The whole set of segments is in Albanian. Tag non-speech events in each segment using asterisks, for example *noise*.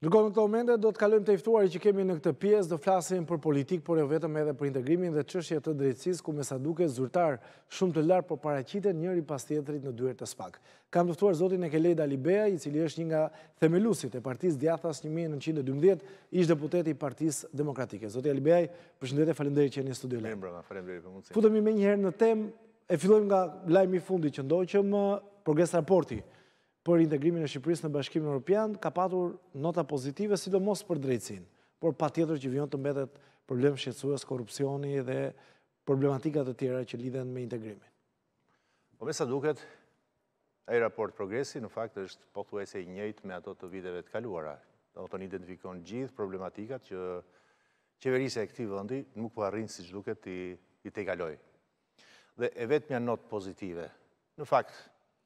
Ndërkohë në të omende, do të kalujem të iftuar i që kemi në këtë pjesë, do flasim për politikë, por e jo vetëm edhe për integrimin dhe qështje të drejtsis, ku me sa duke zurtar shumë të larë, për paracitet njëri pas tjetërit në dyre të spak. Kam të iftuar zotin e kelej i cili është një nga themelusit e partiz Djathas 1912, ishë deputeti partiz demokratike. Zotin e Dali Bea, përshëndete që e një studio. Lembra, ma për mundësit. Futëm i me njëherë në tem, e fillojmë nga lajmi fundi që që më progres raporti për integrimin e Shqipërisë në bashkim në Europian, ka patur nota pozitive, si do mos për drejtsin, por pa tjetër që vion të mbetet problem shqetsuës, korupcioni dhe problematikat të tjera që lidhen me integrimin. Po me sa duket, e raport progresi në fakt është pohtuese i njëjt me ato të videve të kaluara, të një identifikon gjithë problematikat që qeverisë e këti vëndi nuk po arrinë si që duket i të i kaloi. Dhe e vetë mja notë pozitive, në fakt,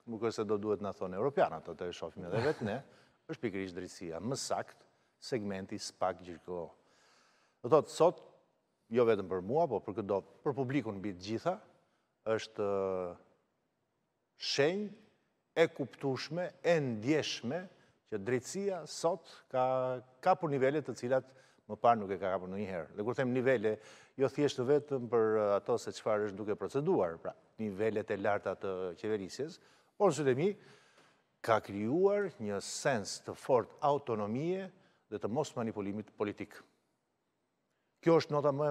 nuk e se do duhet në thonë europianat, të të e shofim edhe vetë ne, *laughs* është pikrish drisia, më sakt, segmenti spak pak gjithko. Dhe thotë, sot, jo vetëm për mua, po për këtë do, për publikun bitë gjitha, është uh, shenjë e kuptushme, e ndjeshme, që drejtësia sot ka kapur nivellet të cilat më parë nuk e ka kapur në njëherë. Dhe kur them nivellet, jo thjeshtë vetëm për uh, ato se qëfar është duke proceduar, pra nivellet e larta të qeverisjes, por së demi ka kryuar një sens të fort autonomie dhe të mos manipulimit politikë. Kjo është nota më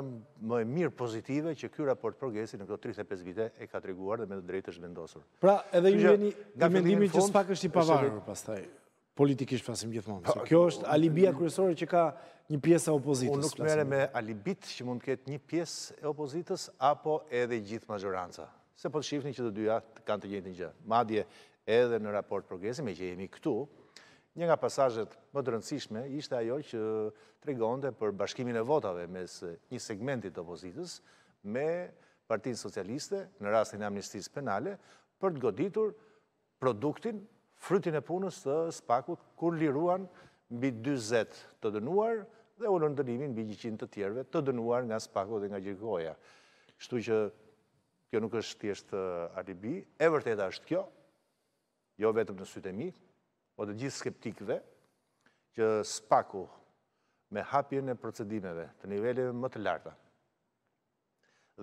e mirë pozitive që kjo raport progresi në këto 35 vite e ka treguar dhe me të drejtë është vendosur. Pra, edhe ju jeni i mendimi që s'pak është i pavarur, pas taj, politikisht pasim gjithmonë. Kjo është alibia po, kërësore që ka një pjesë e opozitës. Unë nuk mere me alibit që mund këtë një piesë e opozitës, apo edhe gjithë majoranca se po të shifni që të dyja kanë të gjenjë të gjë. Madje edhe në raport progresi, me që jemi këtu, një nga pasajet më të ishte ajo që të për bashkimin e votave mes një segmentit të opozitës me partinë socialiste në rastin e amnistisë penale për të goditur produktin, frytin e punës të spakut kur liruan mbi 20 të dënuar dhe u në ndërimin bi 100 të tjerve të dënuar nga spakut dhe nga gjirkoja. Shtu që kjo nuk është tjesht eh, alibi, e vërteta është kjo, jo vetëm në sytë e mi, po të gjithë skeptikëve, që spaku me hapjën e procedimeve të nivellet më të larta,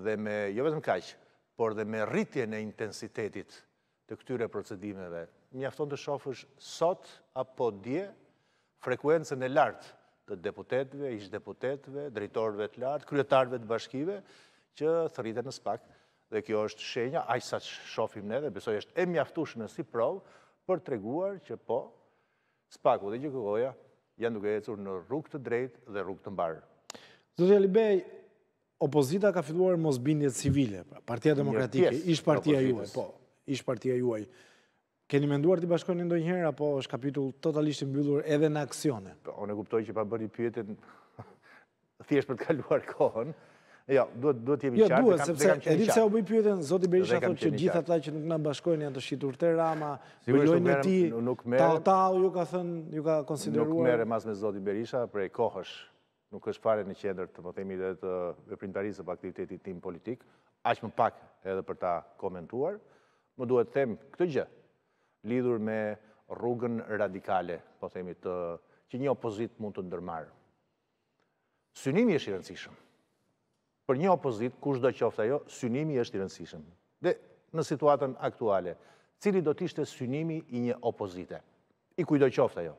dhe me, jo vetëm kajqë, por dhe me rritjen e intensitetit të këtyre procedimeve, mjafton të shofësh sot apo dje frekuencën e lartë të deputetve, ishtë deputetve, drejtorve të lartë, kryetarve të bashkive, që thëritën në spakë, dhe kjo është shenja, aj sa shofim ne dhe besoj është e mjaftush në si provë për treguar që po, spaku dhe gjekogoja janë duke ecur në rrug të drejt dhe rrug të mbarë. Zotë Jalibej, opozita ka filluar mos bindjet civile, pra, partia demokratike, ish partia juaj, po, ish partia juaj. Keni menduar të bashkojnë ndoj njëherë, apo është kapitull totalisht mbyllur edhe në aksione? Po, unë e kuptoj që pa bërë i pyetit *laughs* thjesht për të kaluar kohën. Jo, duhet të jemi jo, qartë. Jo, duhet, sepse edhe se u bëj pyetën, Zoti Berisha thotë që gjithë ata që nuk na bashkojnë janë të shitur te Rama, po lojnë me ti. Ta ta u ju ka thënë, ju ka konsideruar. Nuk merrem as me Zoti Berisha për kohësh. Nuk është fare në qendër të po themi të veprimtarisë apo aktivitetit tim politik, aq më pak edhe për ta komentuar. Më duhet të them këtë gjë lidhur me rrugën radikale, po themi të që një opozit mund të ndërmarë. Synimi është i rëndësishëm për një opozit, kush do qofta jo, synimi është i rëndësishëm. Dhe në situatën aktuale, cili do tishte synimi i një opozite? I kuj do qofta jo?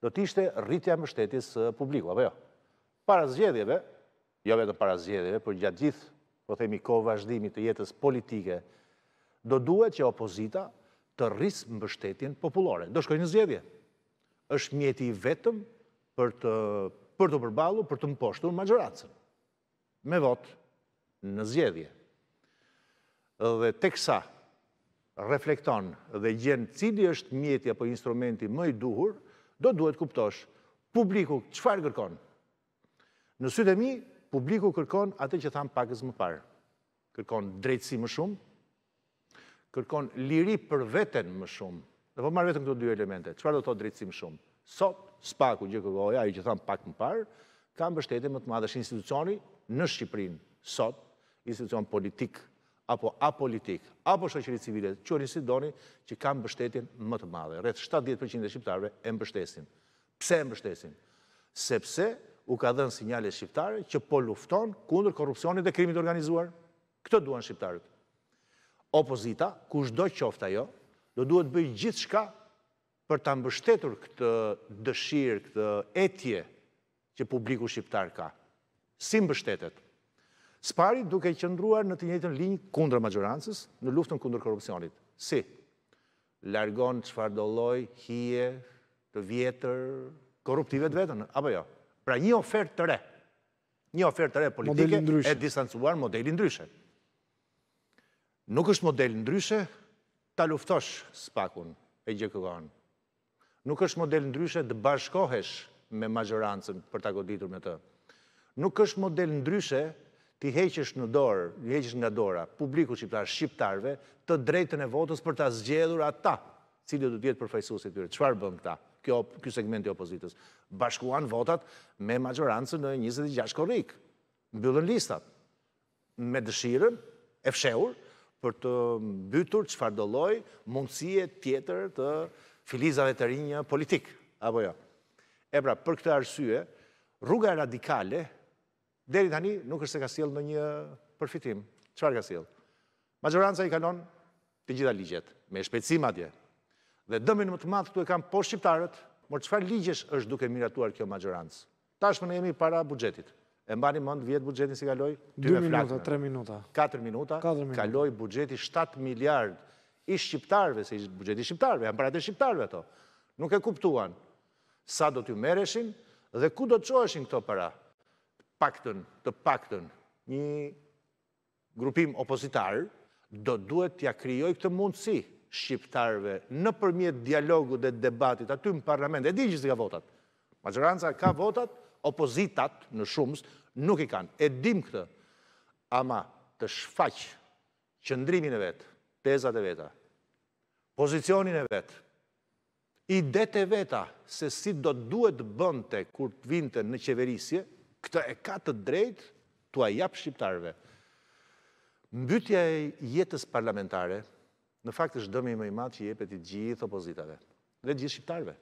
Do tishte rritja më shtetis publiku, apo jo? Para zgjedhjeve, jo vetë para zgjedhjeve, për gjatë gjithë, po themi ko vazhdimi të jetës politike, do duhet që opozita të rrisë më bështetjen populore. Do shkoj në zgjedhje. është mjeti vetëm për të përbalu, për të mposhtur maxhoracën me vot në zjedhje. Dhe teksa reflekton dhe gjenë cili është mjeti apo instrumenti më i duhur, do duhet kuptosh publiku qëfar kërkon. Në sytë e mi, publiku kërkon atë që thamë pakës më parë. Kërkon drejtësi më shumë, kërkon liri për veten më shumë. Dhe po marrë vetëm këto dy elemente. Qëfar do të drejtësi më shumë? Sot, spaku, gjekë goja, i që thamë pak më parë, kam bështetit më të madhësh institucioni, në Shqipërinë, sot, institucion politik, apo apolitik, apo shëqëri civile, qërin si doni që kam bështetin më të madhe. Rreth 70% dhe Shqiptarve e mbështesin. Pse e mbështesin? Sepse u ka dhenë sinjale Shqiptare që po lufton kundër korupcionit dhe krimit organizuar. Këtë duan Shqiptarët. Opozita, kush do qofta jo, do duhet bëjt gjithë shka për ta mbështetur këtë dëshirë, këtë etje që publiku Shqiptar ka si mbështetet. bështetet. Spari duke qëndruar në të njëtën linjë kundra majorancës, në luftën kundra korupcionit. Si? Largon të shfardolloj, hije, të vjetër, korruptive të vetën, apo jo? Pra një ofert të re, një ofert të re politike e distancuar modelin ndryshe. Nuk është modelin ndryshe, ta luftosh spakun e gjekëgan. Nuk është modelin ndryshe të bashkohesh me majorancën për ta goditur me të. Nuk është model ndryshe ti heqesh në dorë, heqesh nga dora publiku shqiptar shqiptarve të drejtën e votës për ta zgjedhur ata, cili do të jetë përfaqësuesi tyre. Çfarë bën këta? Kjo ky segment i opozitës bashkuan votat me majorancën në 26 korrik. Mbyllën listat me dëshirën e fshehur për të mbytur çfarë do lloj mundësie tjetër të filizave të rinj politik apo jo. E pra, për këtë arsye, rruga radikale Deri tani nuk është se ka sjell ndonjë përfitim. Çfarë ka sjell? Majoranca i kalon të gjitha ligjet me shpejtësi madje. Dhe dëmin më të madh këtu e kanë po shqiptarët, mor çfarë ligjesh është duke miratuar kjo majorancë. Tashmë ne jemi para buxhetit. E mbani mend vjet buxhetin si kaloi? 2 minuta, 3 minuta, 4 minuta, kaloi buxheti 7 miliard i shqiptarve, se buxheti i shqiptarve, janë para shqiptarve ato. Nuk e kuptuan. Sa do t'ju merreshin dhe ku do të çoheshin këto para? paktën, të paktën, një grupim opozitar, do duhet t'ja kryoj këtë mundësi shqiptarve në përmjet dialogu dhe debatit aty në parlament, e di që si ka votat. Maqëranca ka votat, opozitat në shumës nuk i kanë. E dim këtë, ama të shfaqë qëndrimin e vetë, tezat e veta, pozicionin e vetë, i dete veta se si do duhet bënte kur të vinte në qeverisje, këtë e ka të drejt të ajap shqiptarve. Mbytja e jetës parlamentare, në fakt është dëmi më i matë që jepet i gjithë opozitave, dhe gjithë shqiptarve.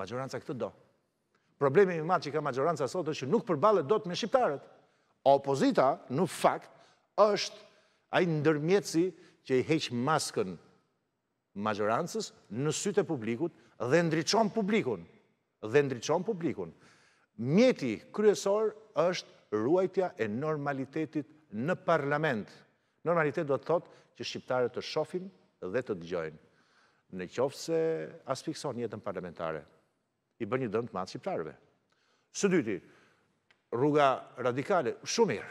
Majoranca këtë do. Problemi më matë që ka majoranca sotë është që nuk përbalet do të me shqiptarët. Opozita, në fakt, është ajë ndërmjetësi që i heqë maskën majorancës në syte publikut dhe ndryqon publikun. Dhe ndryqon publikun mjeti kryesor është ruajtja e normalitetit në parlament. Normalitet do të thotë që shqiptare të shofin dhe të dëgjojnë. Në qofë se asë fikson jetën parlamentare, i bërë një dëmë të matë shqiptareve. Së dyti, rruga radikale, shumirë,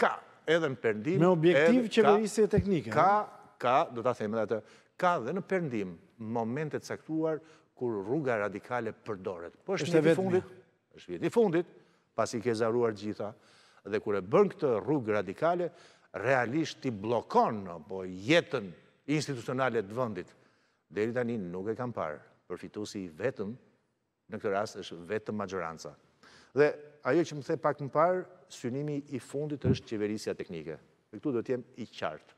ka edhe në përndim... Me objektiv qeverisi e teknike. Ka, ka, do të thejmë dhe të, ka dhe në përndim momentet saktuar kur rruga radikale përdoret. Po është një të fundit, është vjeti fundit, pas i ke zaruar gjitha, dhe kure bën këtë rrugë radikale, realisht ti blokon në po jetën institucionale të vëndit, deri tani nuk e kam parë, përfitu si vetëm, në këtë rast është vetëm majoranca. Dhe ajo që më the pak më parë, synimi i fundit është qeverisja teknike. Dhe këtu do t'jem i qartë.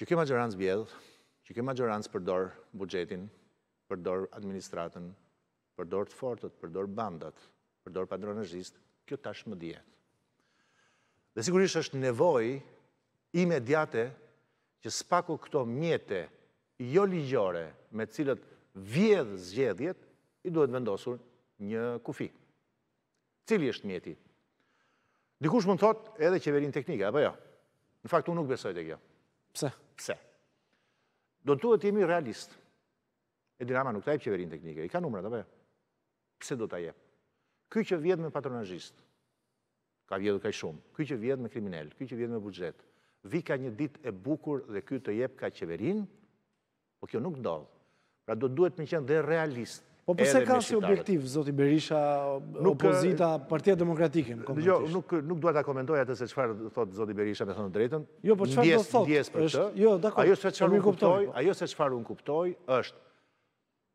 Që kjo majorancë bjedhë, që kjo majorancë përdor bugjetin, përdor administratën, përdor të fortët, përdor bandat, përdor padronëzist, kjo tash më djet. Dhe sigurisht është nevoj imediate që spaku këto mjete jo ligjore me cilët vjedhë zgjedhjet, i duhet vendosur një kufi. Cili është mjeti? Dikush më në thot edhe qeverin teknika, apo jo? Në fakt, unë nuk besoj e kjo. Pse? Pse? Do të duhet jemi realistë. E dinama nuk taj për qeverin teknika, i ka numrat, apo jo? pëse do të jep? Këj që vjetë me patronazhist, ka vjetë dhe ka i shumë, këj që vjetë me kriminell, këj që vjetë me budget, vi ka një dit e bukur dhe këj të jep ka qeverin, po kjo nuk ndodhë. Pra do duhet me qenë dhe realist. Po përse ka si objektiv, Zoti Berisha, opozita, eh, partia demokratike? Nuk duhet t'a komentoj atës e qëfar thotë Zoti Berisha me thonë drejten. Jo, po qëfar do thotë? Ndjes për të. Jo, dhe kuptoj. Ajo se qëfar po po. unë kuptoj është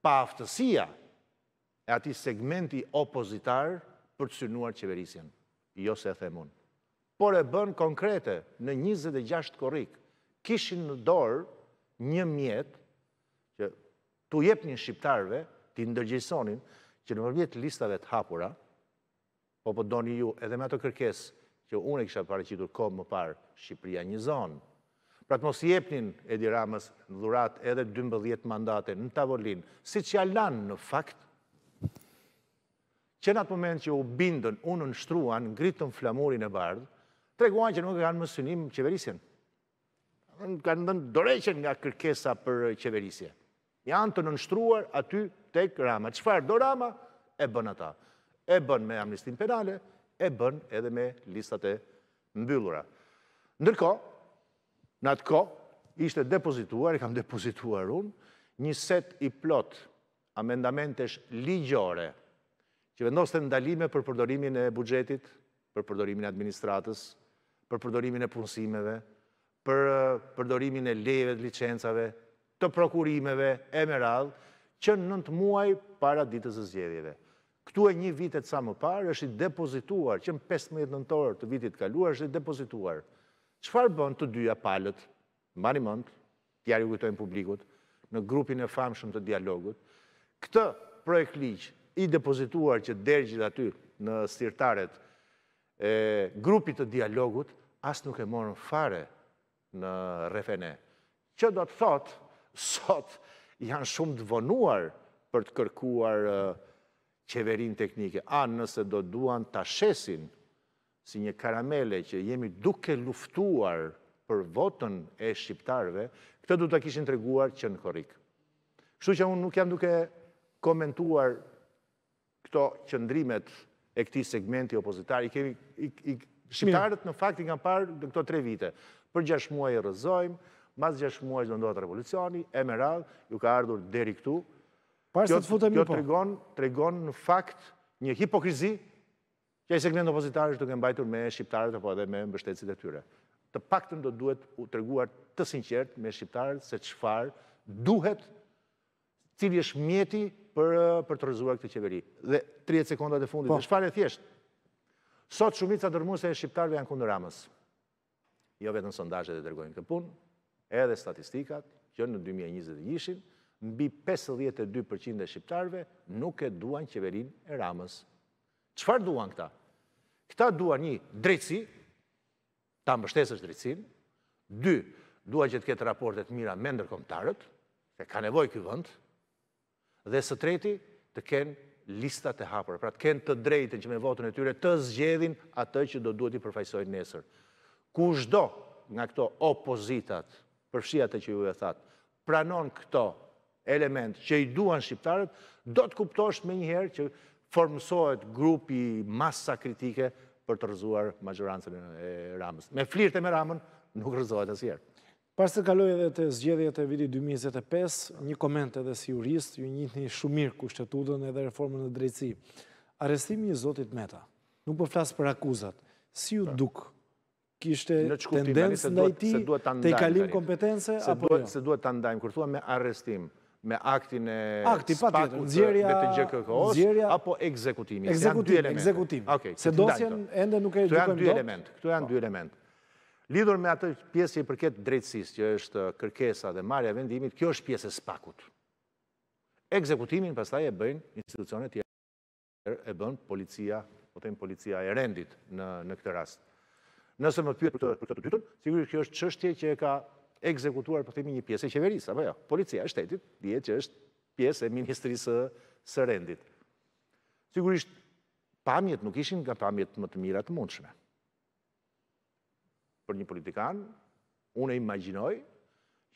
pa aftësia e ati segmenti opozitar për të synuar qeverisjen. Jo se e themun. Por e bën konkrete në 26 korik, kishin në dorë një mjetë që tu jep një shqiptarve, ti ndërgjësonin, që në mërbjet listave të hapura, po po doni ju edhe me ato kërkes që une kisha pareqitur komë më parë Shqipëria një zonë. Pra të mos jepnin Edi Ramës në dhurat edhe 12 mandate në tavolin, si që alan në fakt, që në atë moment që u bindën, unë në shtruan, ngritën flamurin e bardhë, treguan që nuk e kanë mësynim qeverisjen. Nuk kanë ndën doreqen nga kërkesa për qeverisje. Janë të në nështruar aty tek rama. Qëfar do rama? E bën ata. E bën me amnistin penale, e bën edhe me listat e mbyllura. Ndërko, në atë ko, ishte depozituar, i kam depozituar unë, një set i plot amendamentesh ligjore, që të ndalime për përdorimin e bugjetit, për përdorimin e administratës, për përdorimin e punësimeve, për përdorimin e leve të licencave, të prokurimeve e meralë, që nëntë muaj para ditës e zgjedhjeve. Këtu e një vitet sa më parë është i depozituar, që në 15 nëntorë të vitit kaluar është i depozituar. Qëfar bënd të dyja palët, mani mëndë, tjarë i gujtojnë publikut, në grupin e famshëm të dialogut, këtë projekt liqë i depozituar që dergjit aty në stirtaret grupit të dialogut, asë nuk e morën fare në refene. Që do të thotë, *laughs* sot janë shumë të vonuar për të kërkuar qeverin teknike, a nëse do duan të ashesin si një karamele që jemi duke luftuar për votën e shqiptarve, këtë du të kishin të reguar që në korik. Kështu që unë nuk jam duke komentuar këto qëndrimet e këti segmenti opozitar, i kemi, i, shqiptarët në fakt i kam parë në këto tre vite. Për gjash muaj e rëzojmë, mas gjash muaj e ndodhët revolucioni, e me radhë, ju ka ardhur deri këtu. Parës të të futëm po. tregon, tregon në fakt një hipokrizi, që i segment opozitar është duke mbajtur me shqiptarët apo edhe me mbështetësit e tyre. Të paktën do duhet u treguar të sinqert me shqiptarët se qëfar duhet, cili është mjeti për të rëzuar këtë qeveri. Dhe 30 sekundat e fundit, po. dhe shfarë e thjeshtë, sot shumica dërmuse e shqiptarve janë kundër ramës. Jo vetë në sondajet dhe dërgojnë të punë, edhe statistikat, që në 2021, në mbi 52% e shqiptarve nuk e duan qeverin e ramës. Qëfar duan këta? Këta duan një drejtësi, ta mbështesës bështesës drejtësin, dy, duan që të ketë raportet mira me ndërkomtarët, se ka nevoj këtë vëndë, dhe së treti të kenë listat e hapër, pra të kenë të drejtën që me votën e tyre të zgjedhin atë që do duhet i përfajsojnë nesër. Ku shdo nga këto opozitat, përfshiat të që ju e thatë, pranon këto element që i duan shqiptarët, do të kuptosh me njëherë që formësojt grupi masa kritike për të rëzuar majorancën e ramës. Me flirte me ramën, nuk rëzohet e Pasë të kaloj edhe të zgjedhjet e vitit 2025, një koment edhe si jurist, ju një shumir kushtetudën edhe reformën e drejtësi. Arestimi i Zotit Meta, nuk po flasë për akuzat, si ju pra. dukë? Kishte tendencë në ti të i kalim kompetence, apo jo? Se duhet të ndajmë, thua me arestim, me aktin e spaku të betë gjekëkos, apo ekzekutimi. Ekzekutimi, ekzekutimi. Se dosjen ende nuk e gjukojmë do? Këtu janë dy elementë. Lidur me atë pjesë që i përket drejtsis, që është kërkesa dhe marja vendimit, kjo është pjesë e spakut. Ekzekutimin pastaj e bëjnë institucionet tjerë, e bëjnë policia, po temë policia e rendit në këtë rast. Nëse më pyet për të të dytën, sigurisht kjo është qështje që e ka ekzekutuar për po temi një pjesë e qeverisa, apo jo, policia e shtetit, dje që është pjesë e ministrisë së rendit. Sigurisht, pamjet nuk ishin nga pamjet më të mirat mundshme për një politikan, unë e imaginoj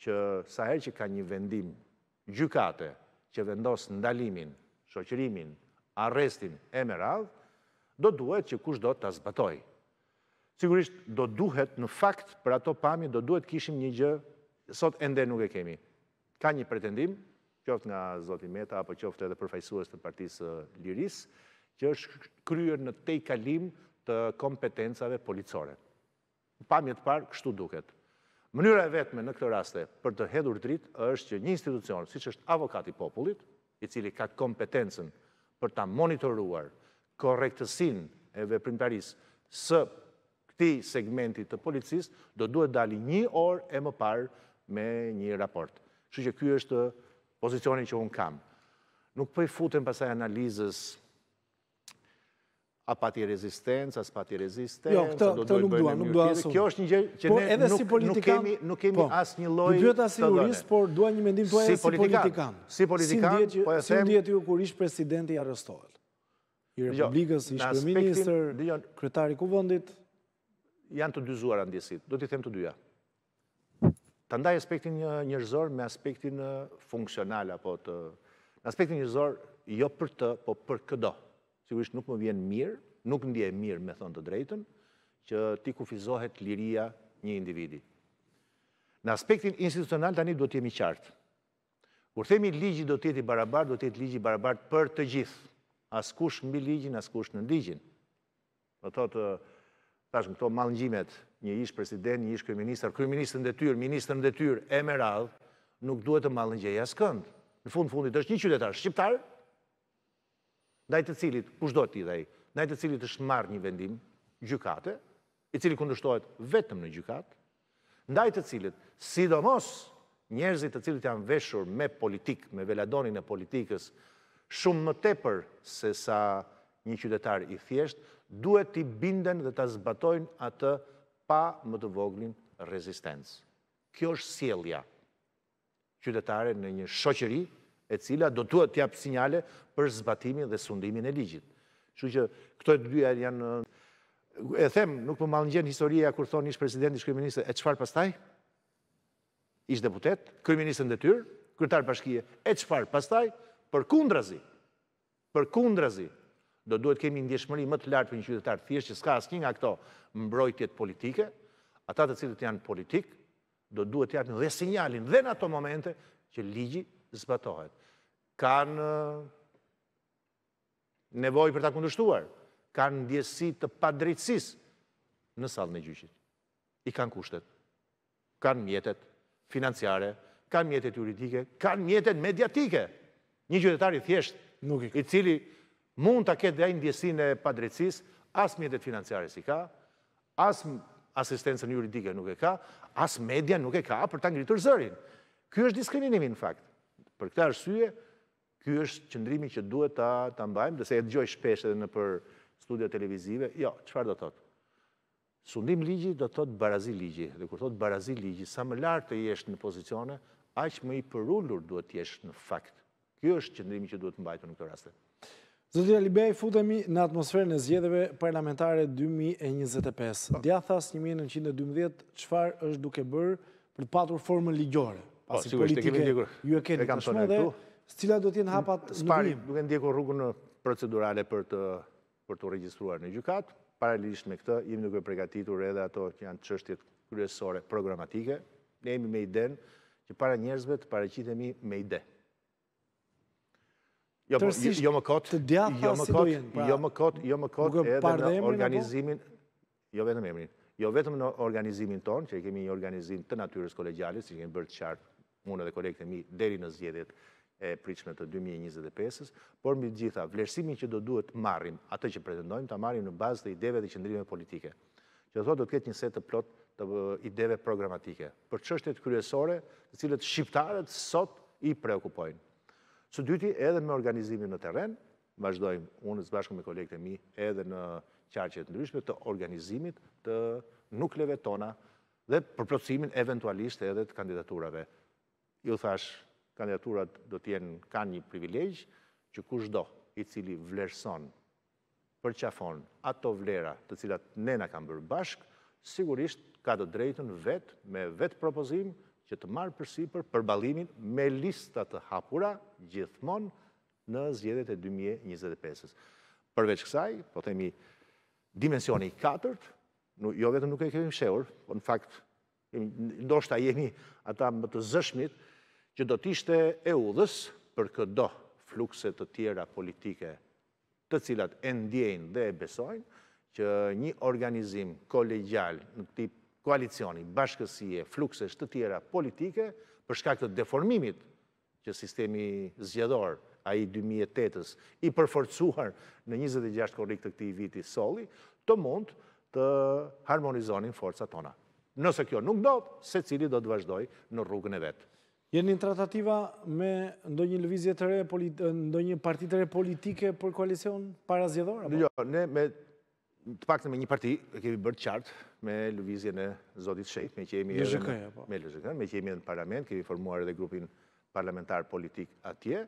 që sa e që ka një vendim gjykate që vendosë ndalimin, shoqërimin, arrestin e më radhë, do duhet që kush do të zbatoj. Sigurisht, do duhet në fakt për ato pami, do duhet kishim një gjë, sot ende nuk e kemi. Ka një pretendim, qoftë nga Zotin Meta, apo qoftë edhe përfajsuës të partisë liris, që është kryër në te i kalim të kompetencave policore pamjet parë kështu duket. Mënyra e vetme në këtë raste për të hedhur dritë është që një institucion, si që është avokati popullit, i cili ka kompetencen për ta monitoruar korektësin e veprimtaris së këti segmentit të policis, do duhet dali një orë e më parë me një raport. Që që kjo është pozicionin që unë kam. Nuk për po i futen pasaj analizës a pati rezistencë, a s'pati rezistencë. Jo, këtë nuk duha, nuk duha asumë. Kjo është një gjërë që po, ne nuk kemi po, asë një lojë të dhëne. nuk duhet asë jurist, por Dua një mendim të po e si politikan. Si politikan, po e them... Si në djetë ju kur ishë presidenti arrestohet? I jo, Republikës, ishë përministër, kretari kuvëndit? Janë të dyzuar andjesit, do t'i them të dyja. Të ndaj aspektin njërzor me aspektin funksional, apo të... aspektin njërzor, jo për të, po për këdo sigurisht nuk më vjen mirë, nuk ndje mirë me thonë të drejtën, që ti kufizohet liria një individi. Në aspektin institucional tani do t'jemi qartë. Kur themi ligji do t'jeti barabartë, do t'jeti ligji barabartë për të gjithë. Askush mbi ligjin, askush në ligjin. Dhe thotë, tashmë këto malëngjimet, një ish president, një ishë kërëministër, kërëministën dhe tyrë, ministën dhe tyrë, emeral, nuk duhet të malëngjeja së këndë. Në fundë fundit është një qytetar shqiptarë, ndaj të cilit, kushdo t'i dhej, ndaj të cilit është marrë një vendim, gjykate, i cili kundështohet vetëm në gjukat, ndaj të cilit, sidomos njerëzit të cilit janë veshur me politikë, me veladonin e politikës, shumë më tepër se sa një qytetar i thjeshtë, duhet t'i binden dhe t'a zbatojnë atë pa më të voglin rezistencë. Kjo është sielja qytetare në një shoqëri, e cila do të të japë sinjale për zbatimin dhe sundimin e ligjit. Shku që këto e të dyja janë... E them, nuk për po malë njënë historija kërë thonë ishë president, ishë kërëministë, e qëfar pastaj? Ishë deputet, kërëministën dhe tyrë, kërëtarë pashkije, e qëfar pastaj? Për kundrazi, për kundrazi, do duhet kemi ndjeshmëri më të lartë për një qytetarë, thjesht që s'ka asë nga këto mbrojtjet politike, ata të cilët janë politikë, do duhet të dhe sinjalin dhe në ato momente që ligji zbatohet. Kanë nevoj për ta kundushtuar, kanë ndjesi të padritsis në salën e gjyqit. I kanë kushtet, kanë mjetet financiare, kanë mjetet juridike, kanë mjetet mediatike. Një gjyëtetari thjesht, i cili mund të ketë dhe ajnë ndjesin e padritsis, asë mjetet financiare si ka, asë asistencën juridike nuk e ka, asë media nuk e ka për të ngritur zërin. Kjo është diskriminimin, në fakt. Për këta rësue, kjo është qëndrimi që duhet ta të mbajmë, dhe se e dëgjoj gjoj shpesh edhe në për studia televizive. Jo, qëfar do të thotë? Sundim ligji do të thotë barazi ligji. Dhe kur thotë barazi ligji, sa më lartë të jeshtë në pozicione, aqë më i përullur duhet të jeshtë në fakt. Kjo është qëndrimi që duhet të mbajtë në këtë raste. Zotira Libej, futemi në atmosferë në zjedheve parlamentare 2025. Djathas 1912, qëfar është duke bërë për patur formën ligjore? Po, sigurisht, e kemi Ju e keni të shmë dhe, së do t'jen hapat në një një një një një procedurale për të registruar në një një me këtë, jemi nuk e pregatitur edhe ato që janë një një një një një një një një që para njerëzve të pareqitemi me një jo, po, jo, jo më një jo më një pra. jo më një jo edhe një një një një jo vetëm një një një një një një një një një një një një një një një unë dhe kolekte mi deri në zjedit e pritshme të 2025-ës, por mi gjitha vlerësimin që do duhet marim, atë që pretendojmë ta marim në bazë të ideve dhe qëndrime politike, që do të do të ketë një set të plot të ideve programatike, për qështet kryesore të cilët shqiptarët sot i preokupojnë. Së dyti edhe me organizimin në teren, vazhdojmë unë zbashku me e mi edhe në qarqet ndryshme të organizimit të nukleve tona dhe përplotësimin eventualisht edhe të kandidaturave ju thash, kandidaturat do t'jenë kanë një privilegj, që kush do, i cili vlerëson, përqafon, ato vlera të cilat ne kam bërë bashk, sigurisht ka do drejtën vetë, me vetë propozim, që të marë përsi për përbalimin me listat të hapura, gjithmonë, në zjedet e 2025-ës. Përveç kësaj, po themi, dimensioni i katërt, jo vetëm nuk e kemi mshehur, po në fakt, ndoshta jemi ata më të zëshmit, Që do t'ishte e udhës për këdo flukset të tjera politike të cilat e ndjejnë dhe e besojnë, që një organizim kolegjal në këti koalicioni, bashkësie, flukses të tjera politike, për shkak të deformimit që sistemi zgjedor a i 2008-ës i përforcuar në 26 korrikt të këti viti soli, të mund të harmonizonin forca tona. Nëse kjo nuk do, se cili do të vazhdoj në rrugën e vetë. Jeni një tratativa me ndonjë lëvizje të re, ndonjë partit të re politike për koalicion para zjedhore? Në jo, ne me të pak me një parti, kemi bërë qartë me lëvizje në Zotit Shejt, me që jemi në me që jemi në parlament, kemi formuar edhe grupin parlamentar politik atje.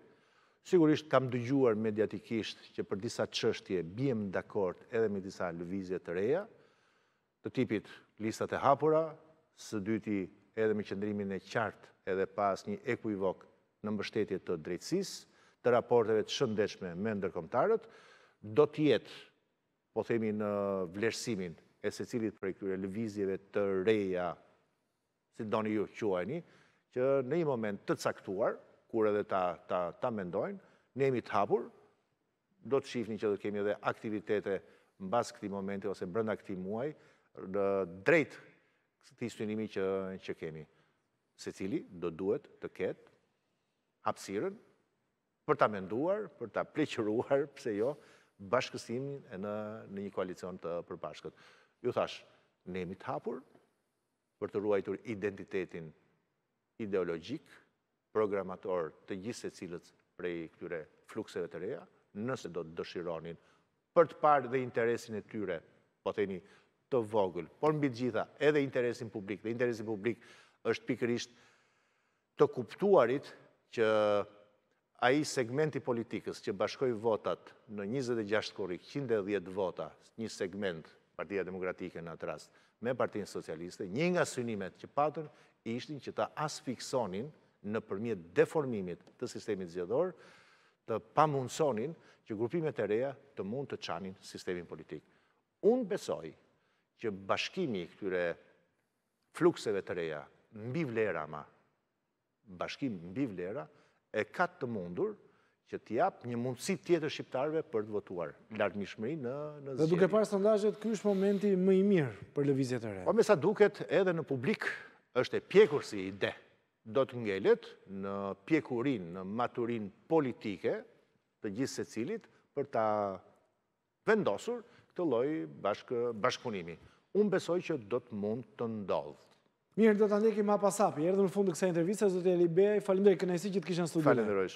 Sigurisht kam dëgjuar mediatikisht që për disa qështje bjem dë dakord edhe me disa lëvizje të reja, të tipit listat e hapura, së dyti edhe me qëndrimin e qartë edhe pas një ekuivok në mbështetje të drejtsis, të raporteve të shëndeshme me ndërkomtarët, do tjetë, po themi në vlerësimin e se cilit për e kërë lëvizjeve të reja, si doni ju quajni, që në i moment të caktuar, kur edhe ta mendojnë, ne jemi të hapur, do të shifni që do kemi edhe aktivitete në basë këti momente ose brënda këti muaj, drejt këti synimi që, që kemi. Se cili do duhet të ketë hapsiren për ta menduar, për ta pleqëruar, *laughs* pse jo, bashkësimin në, në një koalicion të përbashkët. Ju thash, ne jemi të hapur për të ruajtur identitetin ideologjik, programator të gjithse cilët prej këtyre flukseve të reja, nëse do të dëshironin për të parë dhe interesin e tyre, po të një të vogël, por mbi gjitha edhe interesin publik, dhe interesin publik është pikërisht të kuptuarit që aji segmenti politikës që bashkoj votat në 26 korik, 110 vota, një segment partia demokratike në atë rast, me partinë socialiste, një nga synimet që patër ishtin që ta asfiksonin në përmjet deformimit të sistemi zjedhor, të pamunsonin që grupimet e reja të mund të qanin sistemin politik. Unë besoj që bashkimi i këtyre flukseve të reja, mbi vlera ma, bashkim mbi vlera, e ka të mundur që t'jap një mundësi tjetër shqiptarve për të votuar lartë mishmëri në zjeri. Dhe duke parë sondajet, kjo është momenti më i mirë për levizje të reja. Po me sa duket edhe në publik është e pjekur si ide. Do të ngellet në pjekurin, në maturin politike të gjithë se cilit për ta vendosur të loj bashkëpunimi unë besoj që do të mund të ndodhë. Mirë, do të ndjekim ma pasapi, erdhëm në fundë kësa intervjisa, zotë Eli Beaj, falim dhe kënajsi që të kishë në studionë. Falim